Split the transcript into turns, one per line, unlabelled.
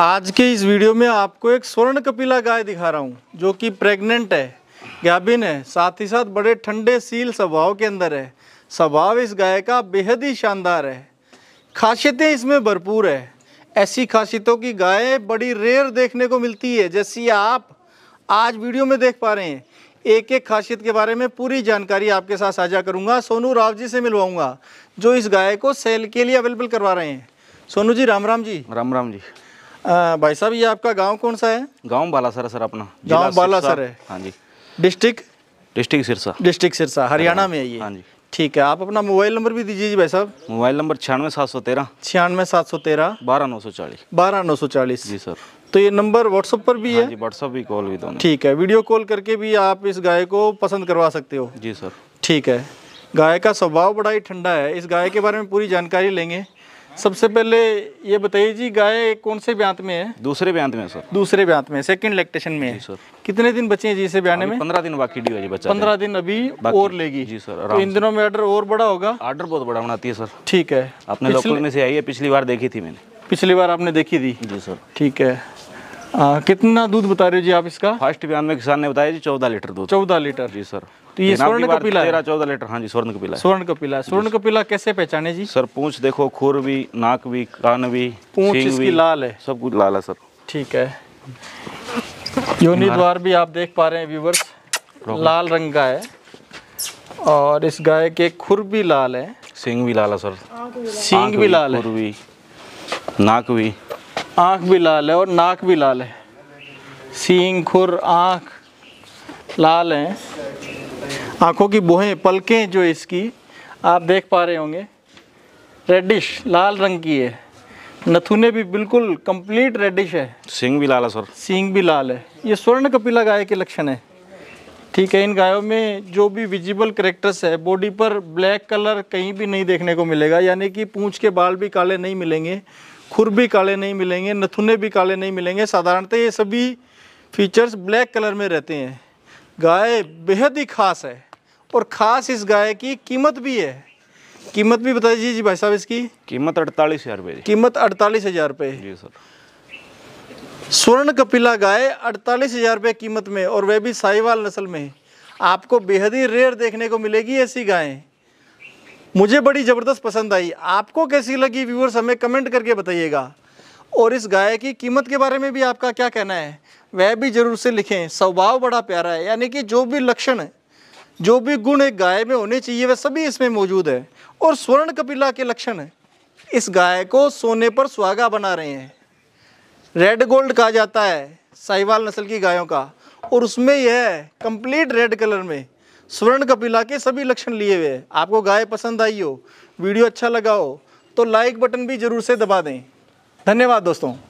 आज के इस वीडियो में आपको एक स्वर्ण कपिला गाय दिखा रहा हूँ जो कि प्रेग्नेंट है गैबिन है साथ ही साथ बड़े ठंडे सील स्वभाव के अंदर है स्वभाव इस गाय का बेहद ही शानदार है खासियतें इसमें भरपूर है ऐसी खासियतों की गाय बड़ी रेयर देखने को मिलती है जैसी आप आज वीडियो में देख पा रहे हैं एक एक खासियत के बारे में पूरी जानकारी आपके साथ साझा करूंगा सोनू राव जी से मिलवाऊंगा जो इस गाय को सेल के लिए अवेलेबल करवा रहे हैं सोनू जी राम राम जी राम राम जी आ, भाई साहब ये आपका गांव कौन सा है गांव बालासर है सर अपना गांव बालासर है हाँ जी district district Sirsa district Sirsa Haryana हाँ में है ये हाँ जी ठीक है आप अपना मोबाइल नंबर भी दीजिए जी भाई साहब मोबाइल नंबर छियानवे सात सौ तेरह छियानवे सात सौ तेरह बारह नौ सौ चालीस बारह नौ सौ चालीस जी सर तो ये नंबर व्हाट्सअप पर भी हाँ है व्हाट्सअप भी कॉल भी दो ठीक है वीडियो कॉल करके भी आप इस गाय को पसंद करवा सकते हो जी सर ठीक है गाय का स्वभाव बड़ा ही ठंडा है इस गाय के बारे में पूरी जानकारी लेंगे सबसे पहले ये बताइए जी गाय कौन से ब्यांत में है दूसरे ब्यांत में सर दूसरे ब्यांत में सेकंड लेक्टेशन में है सर कितने दिन बचे हैं जी इसे ब्याने में पंद्रह दिन बाकी डी जी बच्चा पंद्रह दिन अभी और लेगी जी सर तो इन दिनों में ऑर्डर और बड़ा होगा ऑर्डर बहुत बड़ा बनाती है सर ठीक है आपने लोकल में से आई है पिछली बार देखी थी मैंने पिछली बार आपने देखी थी जी सर ठीक है आ, कितना दूध बता रहे जी आप इसका फर्स्ट बयान में किसान ने बताया जी चौदह लीटर दूध चौदह लीटर जी सर तो ये स्वर्ण कपिला तेरह चौदह लीटर हाँ जी स्वर्ण कपिला स्वर्ण कपिला स्वर्ण कपिला कैसे पहचाने जी सर पूछ देखो खुर भी नाक भी कान भी पूछ इसकी लाल है सब कुछ लाल है सर ठीक है योनि द्वार भी आप देख पा रहे हैं व्यूवर्स लाल रंग का है और इस गाय के खुर भी लाल है सिंग भी लाल है सर सिंग भी लाल है नाक भी आँख भी लाल है और नाक भी लाल है सींग खुर आँख लाल हैं आँखों की बोहें पलकें जो इसकी आप देख पा रहे होंगे रेडिश लाल रंग की है नथुने भी बिल्कुल कंप्लीट रेडिश है सींग भी लाल है सर सींग भी लाल है ये स्वर्ण कपिला गाय के लक्षण है ठीक है इन गायों में जो भी विजिबल करेक्टर्स है बॉडी पर ब्लैक कलर कहीं भी नहीं देखने को मिलेगा यानी कि पूंछ के बाल भी काले नहीं मिलेंगे खुर भी काले नहीं मिलेंगे नथुने भी काले नहीं मिलेंगे साधारणतः ये सभी फीचर्स ब्लैक कलर में रहते हैं गाय बेहद ही ख़ास है और ख़ास इस गाय की कीमत भी है कीमत भी बता दीजिए जी भाई साहब इसकी कीमत अड़तालीस हज़ार रुपये कीमत अड़तालीस हज़ार रुपये जी सर स्वर्ण कपिला गाय अड़तालीस हज़ार रुपये कीमत में और वह भी साहिवाल नस्ल में आपको बेहद ही रेयर देखने को मिलेगी ऐसी गायें मुझे बड़ी ज़बरदस्त पसंद आई आपको कैसी लगी व्यूअर्स हमें कमेंट करके बताइएगा और इस गाय की कीमत के बारे में भी आपका क्या कहना है वह भी ज़रूर से लिखें स्वभाव बड़ा प्यारा है यानी कि जो भी लक्षण जो भी गुण एक गाय में होने चाहिए वह सभी इसमें मौजूद है और स्वर्ण कपिला के लक्षण इस गाय को सोने पर सुहागा बना रहे हैं रेड गोल्ड कहा जाता है साहिवाल नस्ल की गायों का और उसमें यह कंप्लीट रेड कलर में स्वर्ण कपिला के सभी लक्षण लिए हुए हैं आपको गाय पसंद आई हो वीडियो अच्छा लगा हो तो लाइक बटन भी ज़रूर से दबा दें धन्यवाद दोस्तों